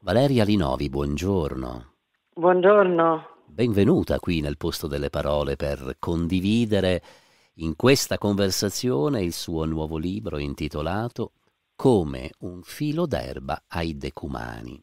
Valeria Linovi, buongiorno. Buongiorno. Benvenuta qui nel posto delle parole per condividere in questa conversazione il suo nuovo libro intitolato Come un filo d'erba ai decumani.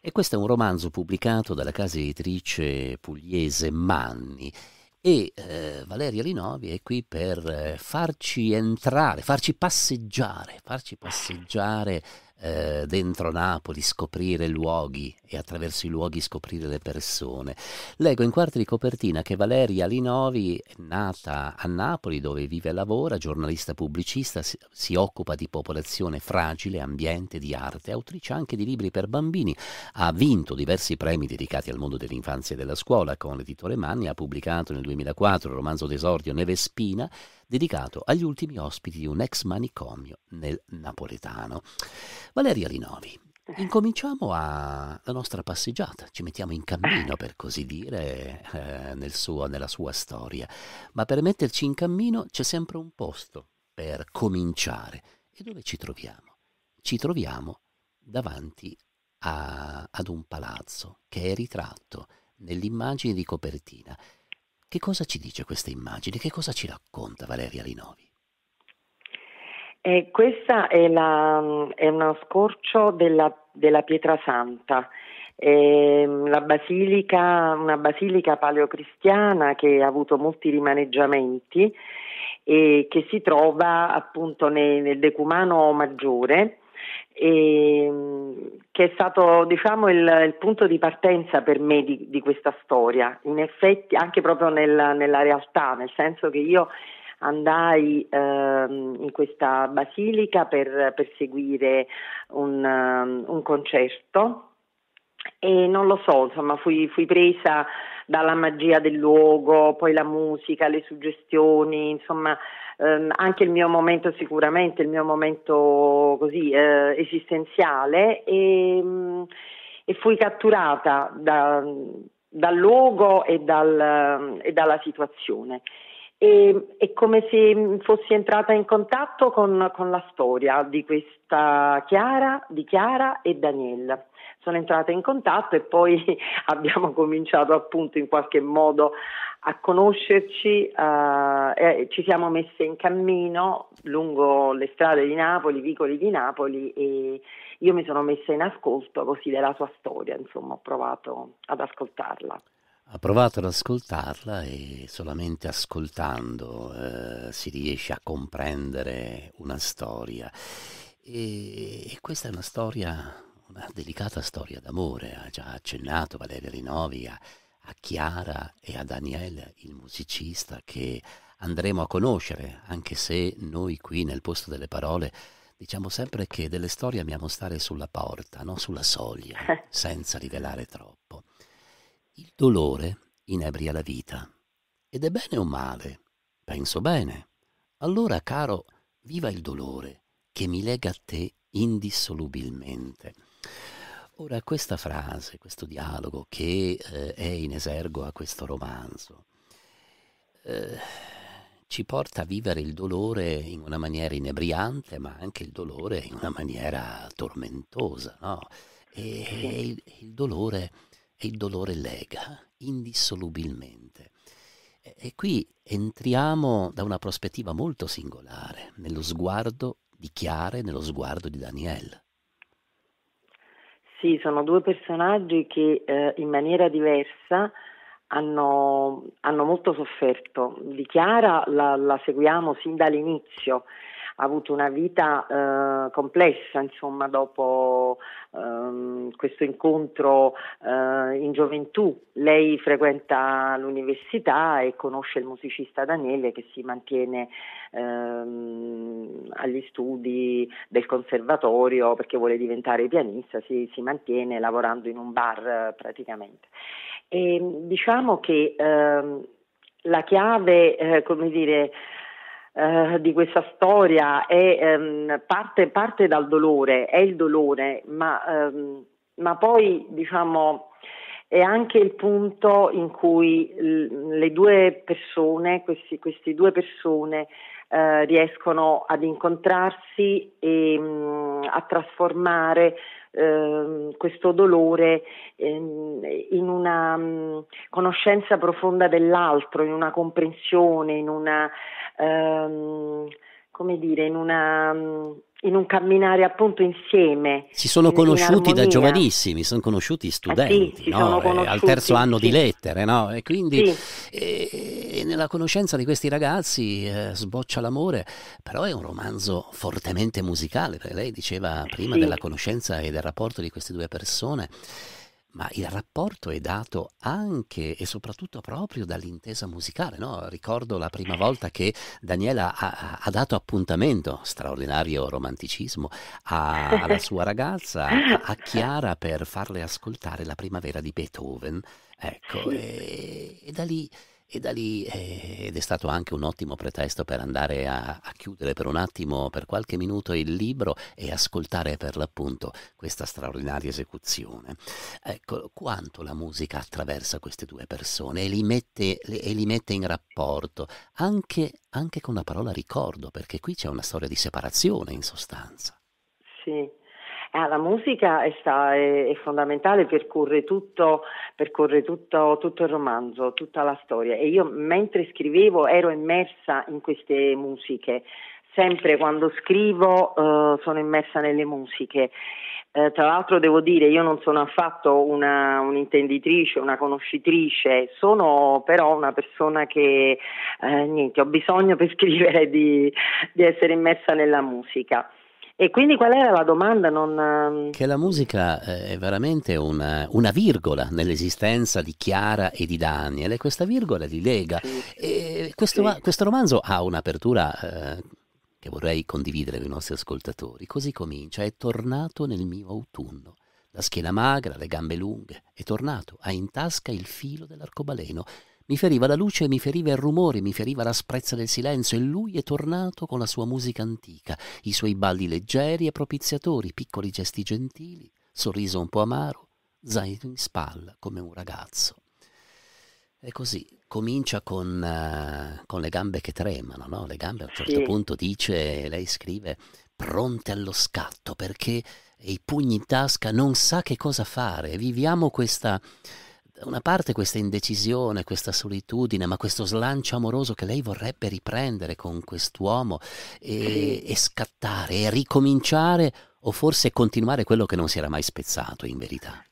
E questo è un romanzo pubblicato dalla casa editrice pugliese Manni e eh, Valeria Linovi è qui per eh, farci entrare, farci passeggiare, farci passeggiare eh, dentro Napoli scoprire luoghi e attraverso i luoghi scoprire le persone. Leggo in quarto di copertina che Valeria Linovi nata a Napoli dove vive e lavora, giornalista pubblicista, si, si occupa di popolazione fragile, ambiente, di arte, autrice anche di libri per bambini, ha vinto diversi premi dedicati al mondo dell'infanzia e della scuola con l'editore Manni, ha pubblicato nel 2004 il romanzo d'esordio Nevespina, dedicato agli ultimi ospiti di un ex manicomio nel napoletano. Valeria Linovi, Incominciamo a, la nostra passeggiata, ci mettiamo in cammino per così dire eh, nel suo, nella sua storia, ma per metterci in cammino c'è sempre un posto per cominciare. E dove ci troviamo? Ci troviamo davanti a, ad un palazzo che è ritratto nell'immagine di copertina che cosa ci dice questa immagine? Che cosa ci racconta Valeria Rinovi? Eh, questa è, la, è, uno scorcio della, della Pietra Santa, eh, basilica, una basilica paleocristiana che ha avuto molti rimaneggiamenti e che si trova appunto nel, nel decumano maggiore e, ehm, che è stato diciamo, il, il, punto di partenza per me di, di questa storia, in effetti anche proprio nel, nella realtà, nel senso che io andai ehm, in questa basilica per, per seguire un, ehm, un concerto e non lo so, insomma, fui, fui, presa dalla magia del luogo, poi la musica, le suggestioni, insomma, ehm, anche il mio momento sicuramente, il mio momento così eh, esistenziale e, ehm, e, fui catturata da, dal luogo e, dal, e dalla situazione. E, è come se fossi entrata in contatto con, con, la storia di questa Chiara, di Chiara e Daniele. Sono entrata in contatto e poi abbiamo cominciato appunto in qualche modo a conoscerci, uh, eh, ci siamo messe in cammino lungo le strade di Napoli, i vicoli di Napoli e io mi sono messa in ascolto così della sua storia, insomma ho provato ad ascoltarla. Ha provato ad ascoltarla e solamente ascoltando eh, si riesce a comprendere una storia. E, e questa è una storia, una delicata storia d'amore, ha già accennato Valeria Rinovia a Chiara e a Daniele, il musicista, che andremo a conoscere, anche se noi qui nel posto delle parole diciamo sempre che delle storie amiamo stare sulla porta, non sulla soglia, eh. senza rivelare troppo. Il dolore inebria la vita. Ed è bene o male? Penso bene. Allora, caro, viva il dolore che mi lega a te indissolubilmente. Ora, questa frase, questo dialogo che eh, è in esergo a questo romanzo, eh, ci porta a vivere il dolore in una maniera inebriante, ma anche il dolore in una maniera tormentosa, no? E, e il, il, dolore, il dolore lega indissolubilmente. E, e qui entriamo da una prospettiva molto singolare, nello sguardo di Chiare, nello sguardo di Daniel. Sì, sono due personaggi che eh, in maniera diversa hanno, hanno, molto sofferto. Di Chiara la, la seguiamo sin dall'inizio ha avuto una vita eh, complessa, insomma, dopo ehm, questo incontro eh, in gioventù. Lei frequenta l'università e conosce il musicista Daniele che si mantiene ehm, agli studi del conservatorio perché vuole diventare pianista, si, si mantiene lavorando in un bar praticamente. E, diciamo che ehm, la chiave, eh, come dire, eh, di questa storia è, ehm, parte, parte, dal dolore, è il dolore, ma, ehm, ma poi diciamo è anche il punto in cui le due persone, questi, queste due persone eh, riescono ad incontrarsi e mh, mm, a trasformare Ehm, questo dolore eh, in una mh, mm, conoscenza profonda dell'altro, in una comprensione, in una ehm, come dire, in, una, mm, in, un camminare appunto insieme. Si sono conosciuti da giovanissimi, sono conosciuti studenti, eh sì, no? sono eh, conosciuti, al terzo anno sì. di lettere, no? E quindi sì. eh, e nella conoscenza di questi ragazzi eh, sboccia l'amore, però è un romanzo fortemente musicale, perché lei diceva prima sì. della conoscenza e del rapporto di queste due persone, ma il rapporto è dato anche e soprattutto proprio dall'intesa musicale. No? Ricordo la prima volta che Daniela ha, ha dato appuntamento, straordinario romanticismo, a, alla sua ragazza, a, Chiara, per farle ascoltare la primavera di Beethoven. Ecco, e, e da lì e da lì, eh, ed è stato anche un ottimo pretesto per andare a, a, chiudere per un attimo, per qualche minuto, il libro e ascoltare per l'appunto questa straordinaria esecuzione. Ecco, quanto la musica attraversa queste due persone e li mette, le, e li mette in rapporto, anche, anche con la parola ricordo, perché qui c'è una storia di separazione in sostanza. Sì, Ah, la musica è, sta, è, è fondamentale, percorre, tutto, percorre tutto, tutto, il romanzo, tutta la storia. E io mentre scrivevo ero immersa in queste musiche. Sempre quando scrivo eh, sono immersa nelle musiche. Eh, tra l'altro devo dire, io non sono affatto una, un'intenditrice, una conoscitrice, sono però una persona che eh, niente, ho bisogno per scrivere di, di essere immersa nella musica. E quindi qual era la domanda? Non... Ehm, che la musica eh, è veramente una, una, virgola nell'esistenza di Chiara e di Daniel e questa virgola li lega. E questo, sì. questo, romanzo ha un'apertura eh, che vorrei condividere con i nostri ascoltatori. Così comincia, è tornato nel mio autunno. La schiena magra, le gambe lunghe, è tornato, ha in tasca il filo dell'arcobaleno. Mi feriva la luce, mi feriva il rumore, mi feriva l'asprezza del silenzio e lui è tornato con la sua musica antica, i suoi balli leggeri e propiziatori, piccoli gesti gentili, sorriso un po' amaro, zaino in spalla come un ragazzo. E così comincia con, uh, con le gambe che tremano, no? Le gambe a un certo sì. punto dice, lei scrive, pronte allo scatto perché i pugni in tasca, non sa che cosa fare. Viviamo questa, una parte questa indecisione, questa solitudine, ma questo slancio amoroso che lei vorrebbe riprendere con quest'uomo e, e scattare e ricominciare o forse continuare quello che non si era mai spezzato in verità.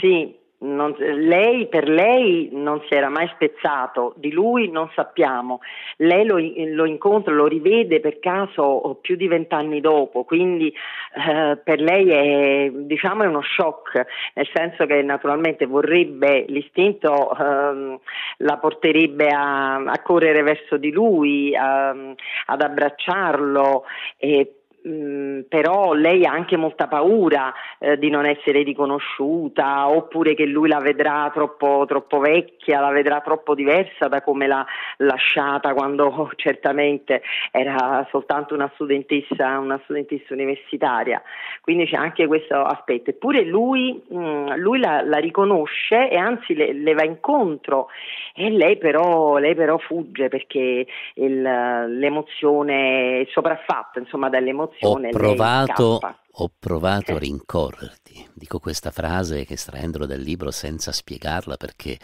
Sì, non, lei, per lei non si era mai spezzato, di lui non sappiamo. Lei lo, lo incontra, lo rivede per caso più di vent'anni dopo, quindi eh, per lei è, diciamo, è, uno shock, nel senso che naturalmente vorrebbe, l'istinto eh, la porterebbe a, a, correre verso di lui, a, ehm, ad abbracciarlo. E, Mm, però lei ha anche molta paura eh, di non essere riconosciuta oppure che lui la vedrà troppo, troppo vecchia, la vedrà troppo diversa da come l'ha lasciata quando certamente era soltanto una studentessa, una studentessa universitaria. Quindi c'è anche questo aspetto. Eppure lui, mm, lui la, la, riconosce e anzi le, le, va incontro e lei però, lei però fugge perché il, l'emozione è sopraffatta insomma, dall'emozione ho provato, ho provato a rincorrerti, dico questa frase che estraendolo dal libro senza spiegarla perché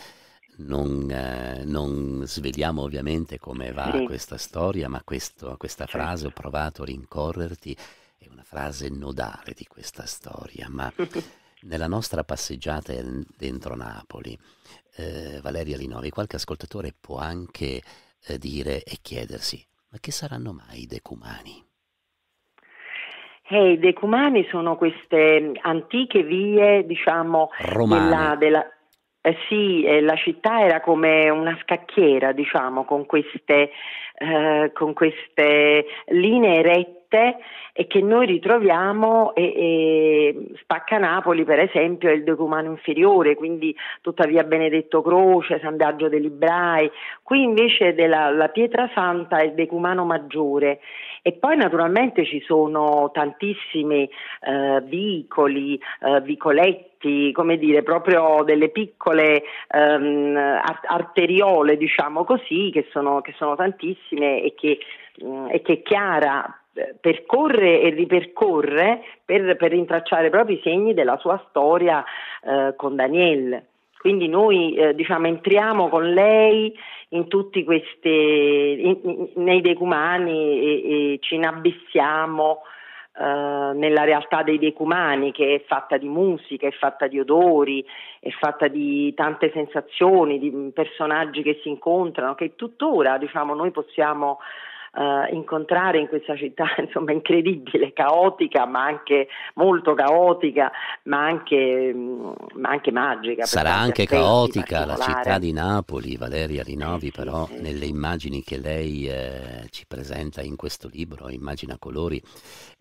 non, eh, non sveliamo ovviamente come va sì. questa storia, ma questo, questa certo. frase ho provato a rincorrerti è una frase nodale di questa storia, ma nella nostra passeggiata dentro Napoli, eh, Valeria Linovi, qualche ascoltatore può anche eh, dire e chiedersi, ma che saranno mai i decumani? Hey, eh, i decumani sono queste mm, antiche vie, diciamo, della, della, eh sì, eh, la città era come una scacchiera, diciamo, con queste, eh, con queste linee rette e che noi ritroviamo e, e Spacca Napoli per esempio è il decumano inferiore quindi tuttavia Benedetto Croce, San Biagio degli Ibrai qui invece della, la pietra santa è il decumano maggiore e poi naturalmente ci sono tantissimi eh, vicoli, eh, vicoletti come dire, proprio delle piccole um, arteriole, diciamo così, che sono, che sono tantissime e che, um, e che Chiara eh, percorre e ripercorre per, per rintracciare proprio i segni della sua storia uh, con Daniele. Quindi noi eh, diciamo, entriamo con lei in tutti questi, in, nei decumani e, e ci inabissiamo eh, nella realtà dei decumani che è fatta di musica, è fatta di odori, è fatta di tante sensazioni, di personaggi che si incontrano, che tuttora diciamo, noi possiamo eh, incontrare in questa città insomma incredibile, caotica, ma anche molto caotica, ma anche, mm, ma anche magica. Sarà anche caotica la città di Napoli, Valeria Rinovi, eh però sì, sì. nelle immagini che lei eh, ci presenta in questo libro, Immagina colori,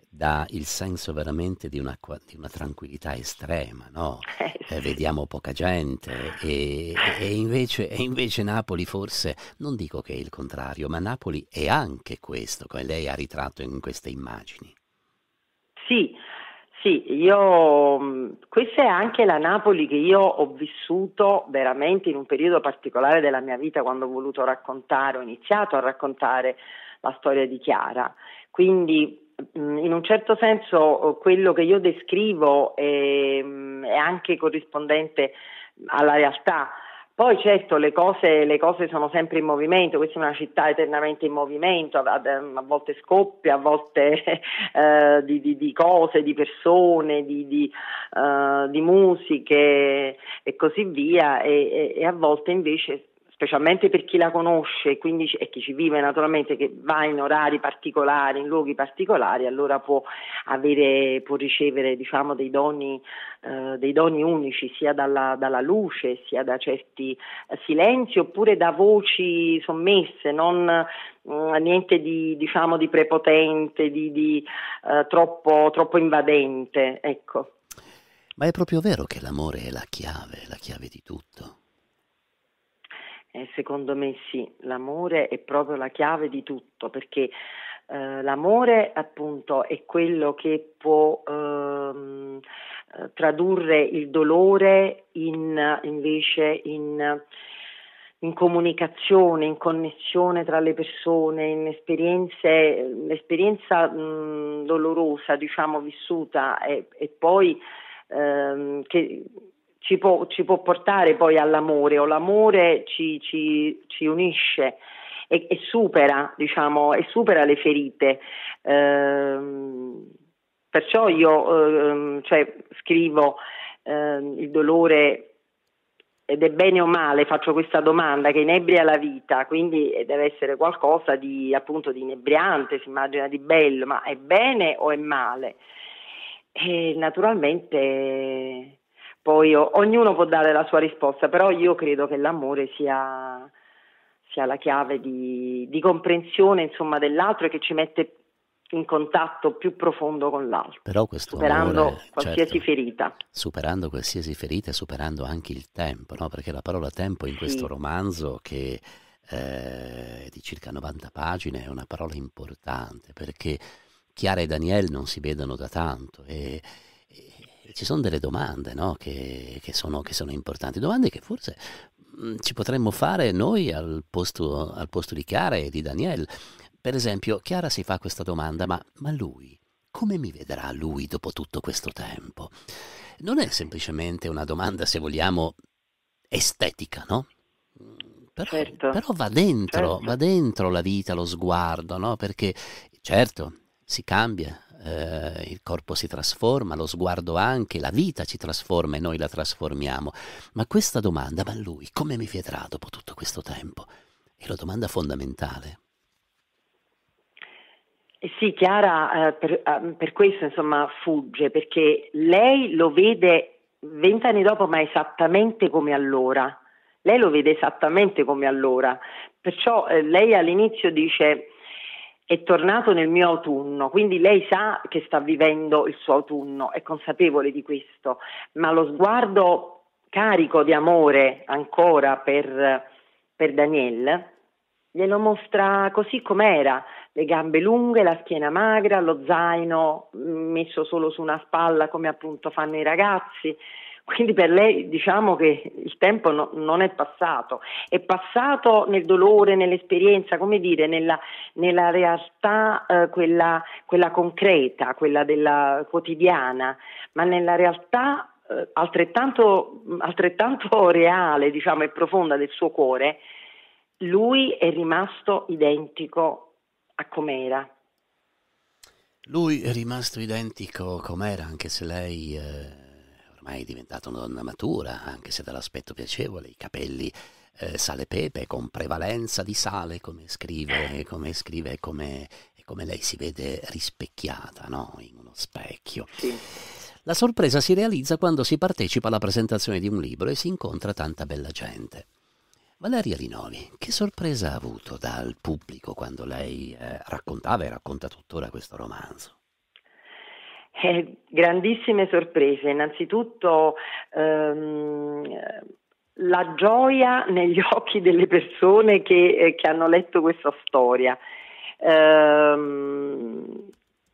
dà il senso veramente di una, di una tranquillità estrema, no? Eh, eh, vediamo poca gente e, e, invece, e, invece, Napoli forse, non dico che è il contrario, ma Napoli è anche questo, come lei ha ritratto in queste immagini. Sì, sì, io, mm, questa è anche la Napoli che io ho vissuto veramente in un periodo particolare della mia vita quando ho voluto raccontare, ho iniziato a raccontare la storia di Chiara. Quindi Mm, in un certo senso oh, quello che io descrivo è, mm, è anche corrispondente alla realtà. Poi certo le cose, le cose, sono sempre in movimento, questa è una città eternamente in movimento, a, a volte scoppia, a volte eh, di, di, di, cose, di persone, di, eh, di musiche e così via e, e, e a volte invece specialmente per chi la conosce quindi, e chi ci vive naturalmente, che va in orari particolari, in luoghi particolari, allora può, avere, può ricevere diciamo, dei, doni, eh, dei, doni, unici sia dalla, dalla, luce, sia da certi eh, silenzi oppure da voci sommesse, non eh, niente di, diciamo, di, prepotente, di, di eh, troppo, troppo, invadente. Ecco. Ma è proprio vero che l'amore è la chiave, la chiave di tutto. Eh, secondo me sì, l'amore è proprio la chiave di tutto perché eh, l'amore appunto è quello che può ehm, eh, tradurre il dolore in, invece in, in, comunicazione, in connessione tra le persone, in esperienze, l'esperienza mh, dolorosa diciamo vissuta e, e poi ehm, che ci può, ci può portare poi all'amore o l'amore ci, ci, ci unisce e, e, supera, diciamo, e supera le ferite. Ehm, perciò io eh, cioè, scrivo eh, il dolore ed è bene o male, faccio questa domanda, che inebria la vita, quindi deve essere qualcosa di appunto di inebriante, si immagina di bello, ma è bene o è male? E naturalmente poi ognuno può dare la sua risposta, però io credo che l'amore sia, sia la chiave di, di comprensione insomma, dell'altro e che ci mette in contatto più profondo con l'altro, superando amore, certo, qualsiasi certo, ferita. Superando qualsiasi ferita e superando anche il tempo, no? perché la parola tempo in sì. questo romanzo che eh, è di circa 90 pagine è una parola importante perché Chiara e Daniel non si vedono da tanto e ci sono delle domande no? che, che, sono, che sono importanti, domande che forse mm, ci potremmo fare noi al posto, al posto di Chiara e di Daniel. Per esempio, Chiara si fa questa domanda, ma, ma, lui, come mi vedrà lui dopo tutto questo tempo? Non è semplicemente una domanda, se vogliamo, estetica, no? Però, certo. però va dentro, certo. va dentro la vita, lo sguardo, no? Perché certo, si cambia, eh, il corpo si trasforma, lo sguardo anche, la vita ci trasforma e noi la trasformiamo. Ma questa domanda, ma lui come mi vedrà dopo tutto questo tempo? È la domanda fondamentale. Eh sì, Chiara eh, per, eh, per, questo insomma fugge, perché lei lo vede vent'anni dopo, ma esattamente come allora. Lei lo vede esattamente come allora. Perciò eh, lei all'inizio dice è tornato nel mio autunno, quindi lei sa che sta vivendo il suo autunno, è consapevole di questo, ma lo sguardo carico di amore ancora per, per Danielle glielo mostra così com'era, le gambe lunghe, la schiena magra, lo zaino messo solo su una spalla come appunto fanno i ragazzi, quindi per lei diciamo che il tempo no, non è passato, è passato nel dolore, nell'esperienza, come dire, nella, nella realtà eh, quella, quella, concreta, quella della quotidiana, ma nella realtà eh, altrettanto, altrettanto, reale diciamo, e profonda del suo cuore, lui è rimasto identico a com'era. Lui è rimasto identico com'era, anche se lei... Eh ormai è diventata una donna matura, anche se dall'aspetto piacevole, i capelli eh, sale pepe con prevalenza di sale, come scrive, come scrive, come, come lei si vede rispecchiata no? in uno specchio. La sorpresa si realizza quando si partecipa alla presentazione di un libro e si incontra tanta bella gente. Valeria Rinovi, che sorpresa ha avuto dal pubblico quando lei eh, raccontava e racconta tuttora questo romanzo? Eh, grandissime sorprese, innanzitutto ehm, la gioia negli occhi delle persone che, eh, che hanno letto questa storia. Ehm,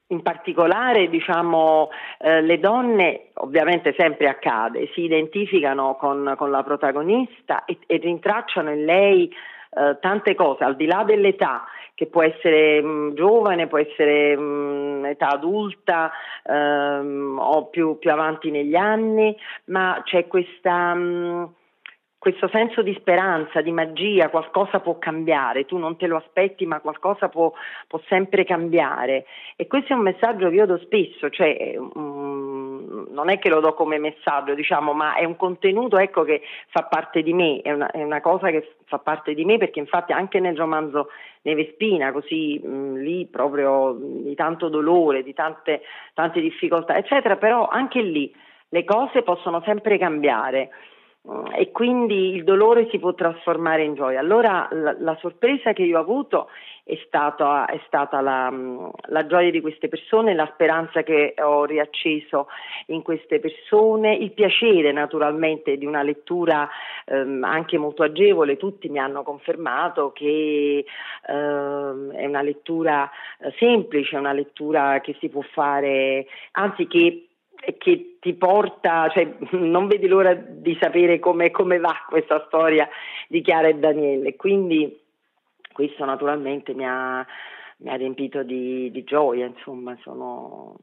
in particolare diciamo, eh, le donne, ovviamente sempre accade, si identificano con, con la protagonista e, e, rintracciano in lei eh, tante cose, al di là dell'età che può essere mh, mm, giovane, può essere mh, mm, età adulta ehm, o più, più, avanti negli anni, ma c'è questa, mh, mm, questo senso di speranza, di magia, qualcosa può cambiare, tu non te lo aspetti ma qualcosa può, può sempre cambiare e questo è un messaggio che io do spesso, cioè non è che lo do come messaggio, diciamo, ma è un contenuto ecco, che fa parte di me, è una, è una, cosa che fa parte di me perché infatti anche nel romanzo Nevespina, così mh, mm, lì proprio mm, di tanto dolore, di tante, tante difficoltà, eccetera, però anche lì le cose possono sempre cambiare. Mm, e quindi il dolore si può trasformare in gioia. Allora la, la sorpresa che io ho avuto è stata, è stata la, mm, la, gioia di queste persone, la speranza che ho riacceso in queste persone, il piacere naturalmente di una lettura ehm, anche molto agevole, tutti mi hanno confermato che ehm, è una lettura eh, semplice, una lettura che si può fare, anzi che che ti porta, cioè, non vedi l'ora di sapere come, come va questa storia di Chiara e Daniele. Quindi questo naturalmente mi ha, mi ha riempito di, di gioia, insomma, sono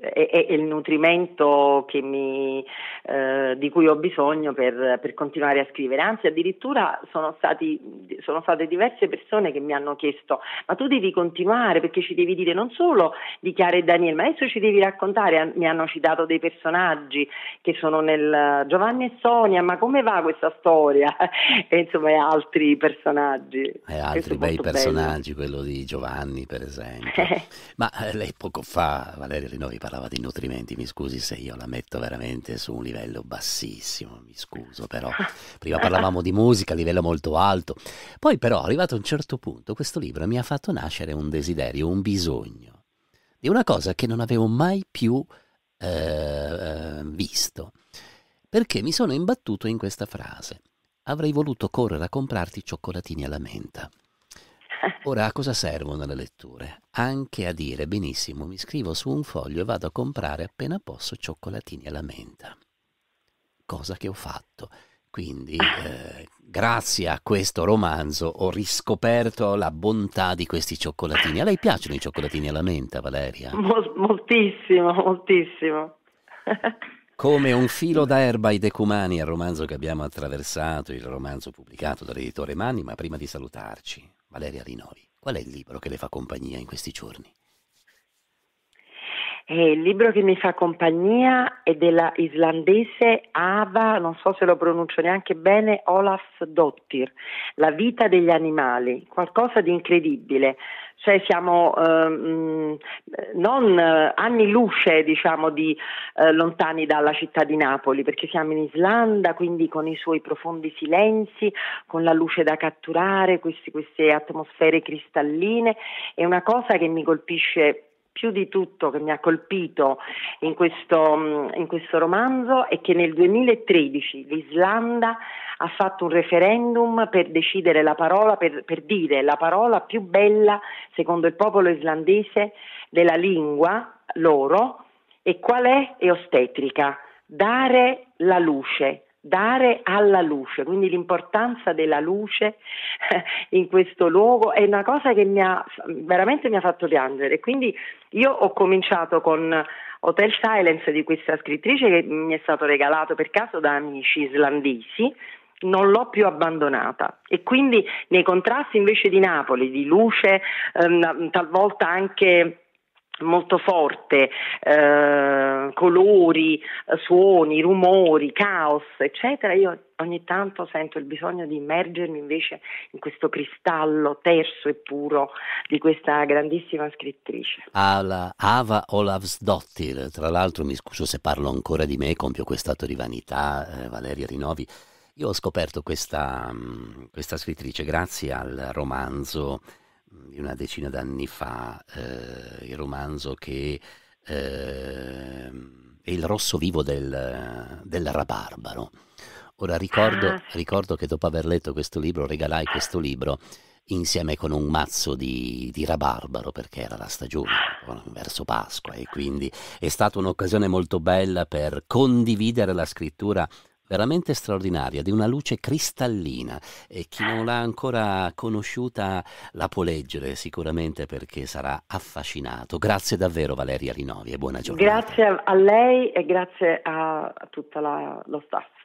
è, il nutrimento mi, eh, di cui ho bisogno per, per, continuare a scrivere. Anzi, addirittura sono, stati, sono, state diverse persone che mi hanno chiesto: ma tu devi continuare perché ci devi dire non solo di Chiara e Daniele, ma adesso ci devi raccontare. Mi hanno citato dei personaggi che sono nel Giovanni e Sonia, ma come va questa storia? e insomma, altri personaggi. E altri bei personaggi, bello. quello di Giovanni, per esempio. ma eh, lei poco fa, Valeria Rinovi, parlava di nutrimenti, mi scusi se io la metto veramente su un livello bassissimo, mi scuso però, prima parlavamo di musica a livello molto alto, poi però arrivato a un certo punto questo libro mi ha fatto nascere un desiderio, un bisogno di una cosa che non avevo mai più eh, visto, perché mi sono imbattuto in questa frase, avrei voluto correre a comprarti cioccolatini alla menta. Ora, a cosa servono le letture? Anche a dire, benissimo, mi scrivo su un foglio e vado a comprare appena posso cioccolatini alla menta. Cosa che ho fatto. Quindi, eh, grazie a questo romanzo, ho riscoperto la bontà di questi cioccolatini. A lei piacciono i cioccolatini alla menta, Valeria? Mol- moltissimo, moltissimo. Come un filo d'erba ai decumani al romanzo che abbiamo attraversato, il romanzo pubblicato dall'editore Manni, ma prima di salutarci, Valeria Rinovi, qual è il libro che le fa compagnia in questi giorni? Eh, il libro che mi fa compagnia è della islandese Ava, non so se lo pronuncio neanche bene, Olaf Dottir, La vita degli animali, qualcosa di incredibile, cioè siamo ehm, mm, non eh, anni luce diciamo di eh, lontani dalla città di Napoli perché siamo in Islanda quindi con i suoi profondi silenzi con la luce da catturare questi, queste atmosfere cristalline è una cosa che mi colpisce più di tutto che mi ha colpito in questo, mm, in questo romanzo è che nel 2013 l'Islanda ha fatto un referendum per decidere la parola, per, per dire la parola più bella, secondo il popolo islandese, della lingua loro, e qual è? È ostetrica, dare la luce dare alla luce, quindi l'importanza della luce eh, in questo luogo è una cosa che mi ha, veramente mi ha fatto piangere. Quindi io ho cominciato con Hotel Silence di questa scrittrice che mi è stato regalato per caso da amici islandesi non l'ho più abbandonata e quindi nei contrasti invece di Napoli, di luce, ehm, talvolta anche molto forte, eh, colori, suoni, rumori, caos, eccetera, io ogni tanto sento il bisogno di immergermi invece in questo cristallo terso e puro di questa grandissima scrittrice. Alla Ava Olavsdottir, tra l'altro mi scuso se parlo ancora di me, compio quest'atto di vanità, eh, Valeria Rinovi. Io ho scoperto questa, mm, questa scrittrice grazie al romanzo di una decina d'anni fa, eh, il romanzo che eh, è il rosso vivo del, del rabarbaro. Ora ricordo, ah, ricordo, che dopo aver letto questo libro, regalai questo libro insieme con un mazzo di, di rabarbaro perché era la stagione verso Pasqua e quindi è stata un'occasione molto bella per condividere la scrittura veramente straordinaria, di una luce cristallina e chi non l'ha ancora conosciuta la può leggere sicuramente perché sarà affascinato. Grazie davvero Valeria Rinovi e buona giornata. Grazie a lei e grazie a tutto lo staff.